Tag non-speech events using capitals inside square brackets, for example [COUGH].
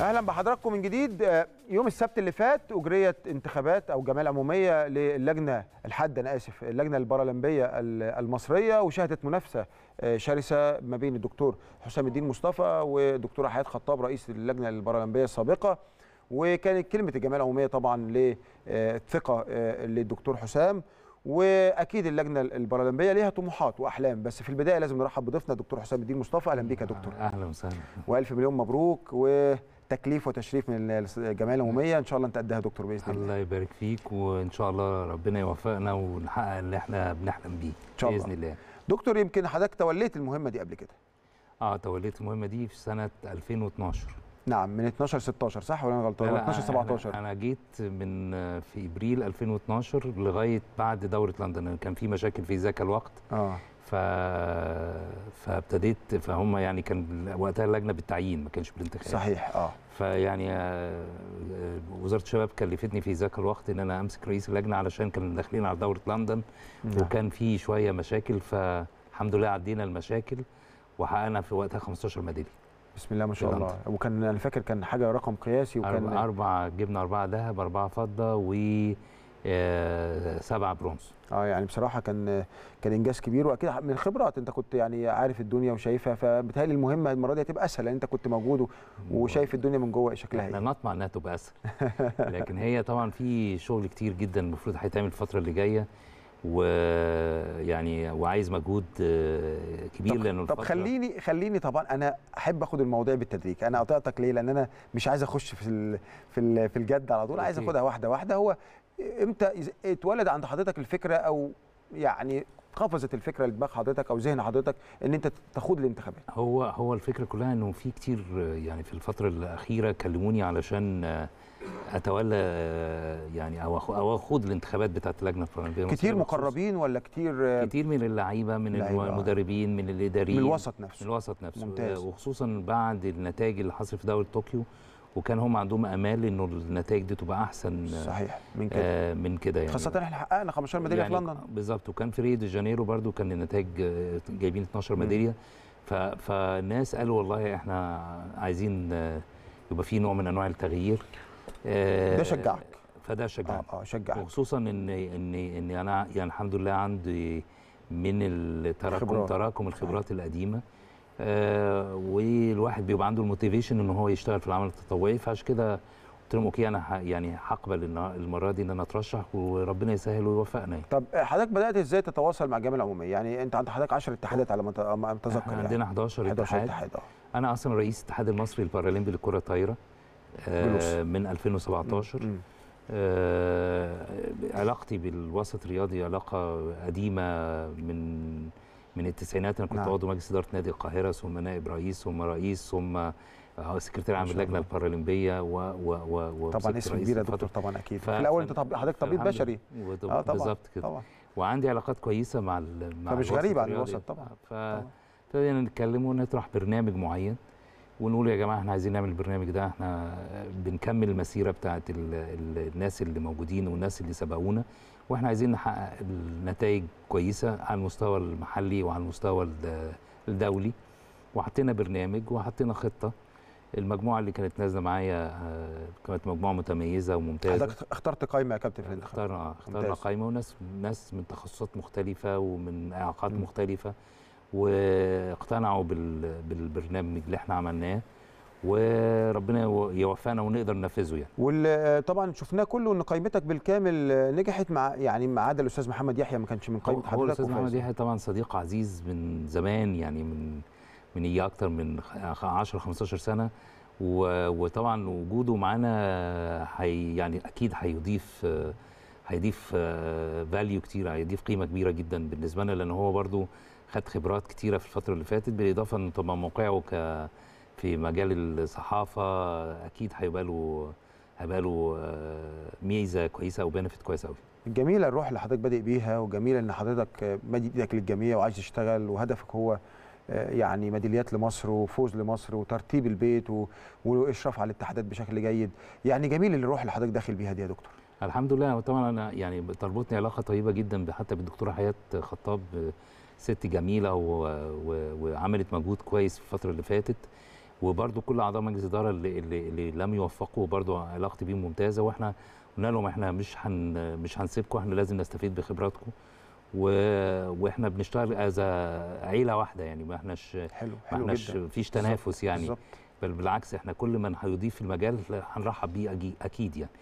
اهلا بحضراتكم من جديد آه، يوم السبت اللي فات اجريت انتخابات او جمعيه عموميه للجنه الحد انا اسف اللجنه البارالمبيه المصريه وشهدت منافسه آه، شرسه ما بين الدكتور حسام الدين مصطفى ودكتوره حياه خطاب رئيس اللجنه البارالمبيه السابقه وكانت كلمه الجمعيه العموميه طبعا للثقه آه، للدكتور حسام واكيد اللجنه البارالمبيه ليها طموحات واحلام بس في البدايه لازم نرحب بضيفنا الدكتور حسام الدين مصطفى اهلا بيك يا دكتور اهلا وسهلا والف مليون مبروك و تكليف وتشريف من الجمعيه العموميه ان شاء الله نتقدها دكتور باذن الله الله يبارك فيك وان شاء الله ربنا يوفقنا ونحقق اللي احنا بنحلم بيه إن شاء باذن الله دكتور يمكن حضرتك توليت المهمه دي قبل كده اه توليت المهمه دي في سنه 2012 نعم من 12 16 صح ولا انا غلطان 12 17 انا جيت من في ابريل 2012 لغايه بعد دوره لندن يعني كان في مشاكل في ذاك الوقت اه ف... فابتديت فهم يعني كان وقتها اللجنه بالتعيين ما كانش بالانتخاب صحيح اه فيعني آه، وزاره الشباب كلفتني في ذاك الوقت ان انا امسك رئيس اللجنه علشان كان داخلين على دوره لندن نعم. وكان في شويه مشاكل فالحمد لله عدينا المشاكل وحققنا في وقتها 15 ميداليه بسم الله ما شاء الله وكان انا فاكر كان حاجه رقم قياسي وكان اربع إيه؟ جبنا اربعه ذهب اربعه فضه و آه، سبعة برونز اه يعني بصراحه كان كان انجاز كبير واكيد من خبرات انت كنت يعني عارف الدنيا وشايفها فبالتالي المهمه المره دي هتبقى اسهل لان يعني انت كنت موجود وشايف الدنيا من جوه إيه شكلها ايه احنا نطمع انها تبقى اسهل [LAUGHS] لكن هي طبعا في شغل كتير جدا المفروض هيتعمل الفتره اللي جايه ويعني وعايز مجهود آه، كبير لانه طب خليني خليني طبعا انا احب اخد المواضيع بالتدريج انا قطعتك ليه لان انا مش عايز اخش في في في الجد على طول عايز اخدها واحده واحده هو امتى اتولد عند حضرتك الفكره او يعني قفزت الفكره لدماغ حضرتك او ذهن حضرتك ان انت تخوض الانتخابات هو هو الفكره كلها انه في كتير يعني في الفتره الاخيره كلموني علشان آه، اتولى آه، يعني او او اخوض الانتخابات بتاعه اللجنه الفرنسيه كتير مقربين ولا كتير كتير من اللعيبه من المدربين من الاداريين من الوسط نفسه من الوسط نفسه ممتاز. وخصوصا بعد النتائج اللي حصلت في دوري طوكيو وكان هم عندهم امال انه النتائج دي تبقى احسن صحيح من آه، كده آه من كده يعني خاصه احنا حققنا 15 ميداليه يعني في لندن بالظبط وكان في ريو دي جانيرو برده كان النتائج آه، جايبين 12 ميداليه فالناس قالوا والله احنا عايزين آه، يبقى في نوع من انواع التغيير آه ده شجعك فده شجعك اه, آه شجعك وخصوصا ان ان ان انا يعني الحمد لله عندي من التراكم تراكم الخبرات القديمه آه، والواحد بيبقى عنده الموتيفيشن ان هو يشتغل في العمل التطوعي فعشان كده قلت لهم اوكي انا يعني هقبل المره دي ان انا اترشح وربنا يسهل ويوفقنا طب حضرتك بدات ازاي تتواصل مع الجامعه العموميه يعني انت عند حضرتك 10 اتحادات على ما اتذكر يعني عندنا 11 اتحاد 11 اتحاد اه انا اصلا رئيس الاتحاد المصري البارالمبي للكره الطايره آه، من 2017 آه علاقتي بالوسط الرياضي علاقه قديمه من من التسعينات انا كنت عضو نعم. مجلس اداره نادي القاهره ثم نائب رئيس ثم رئيس ثم آه، سكرتير عام اللجنه البارالمبيه و و و, و طبعا اسم كبير يا دكتور طبعا اكيد ف... في الاول انت طب... حضرتك طبيب بشري اه طبعا بالظبط كده طبعا. وعندي علاقات كويسه مع ال... مع فمش غريب عن الوسط طبعا فابتدينا نتكلم ونطرح برنامج معين ونقول يا جماعه احنا عايزين نعمل البرنامج ده احنا بنكمل المسيره بتاعه الناس اللي موجودين والناس اللي سبقونا واحنا عايزين نحقق نتائج كويسه على المستوى المحلي وعلى المستوى الدولي وحطينا برنامج وحطينا خطه المجموعه اللي كانت نازله معايا آه، كانت مجموعه متميزه وممتازه حضرتك اخترت قائمه يا كابتن في الانتخابات اخترنا اخترنا قائمه وناس ناس من تخصصات مختلفه ومن اعاقات مختلفه واقتنعوا بالبرنامج اللي احنا عملناه وربنا يوفقنا ونقدر ننفذه يعني. وطبعا شفناه كله ان قائمتك بالكامل نجحت مع يعني ما عدا الاستاذ محمد يحيى ما كانش من قائمه حضرتك الاستاذ محمد يحيى طبعا صديق عزيز من زمان يعني من من ايه اكتر من 10 15 سنه وطبعا وجوده معانا هي يعني اكيد هيضيف هيضيف فاليو آه، كتير هيضيف قيمه كبيره جدا بالنسبه لنا لان هو برضو خد خبرات كتيره في الفتره اللي فاتت بالاضافه ان طبعا موقعه ك في مجال الصحافه اكيد هيبقى له هيبقى له آه، ميزه كويسه او بنفيت كويسه قوي جميله الروح اللي حضرتك بادئ بيها وجميله ان حضرتك مد ايدك للجميع وعايز تشتغل وهدفك هو آه، يعني ميداليات لمصر وفوز لمصر وترتيب البيت واشراف على الاتحادات بشكل جيد يعني جميل الروح اللي حضرتك داخل بيها دي يا دكتور الحمد لله طبعا انا يعني تربطني علاقه طيبه جدا حتى بالدكتوره حياه خطاب ست جميله و... و... وعملت مجهود كويس في الفتره اللي فاتت وبرده كل اعضاء مجلس الاداره اللي, اللي, اللي لم يوفقوا برده علاقتي بيهم ممتازه واحنا قلنا لهم احنا مش هن مش هنسيبكم احنا لازم نستفيد بخبراتكم و... واحنا بنشتغل از عيله واحده يعني ما احناش حلو حلو ما احناش فيش تنافس يعني بالظبط. بل بالعكس احنا كل من هيضيف المجال هنرحب بيه اكيد يعني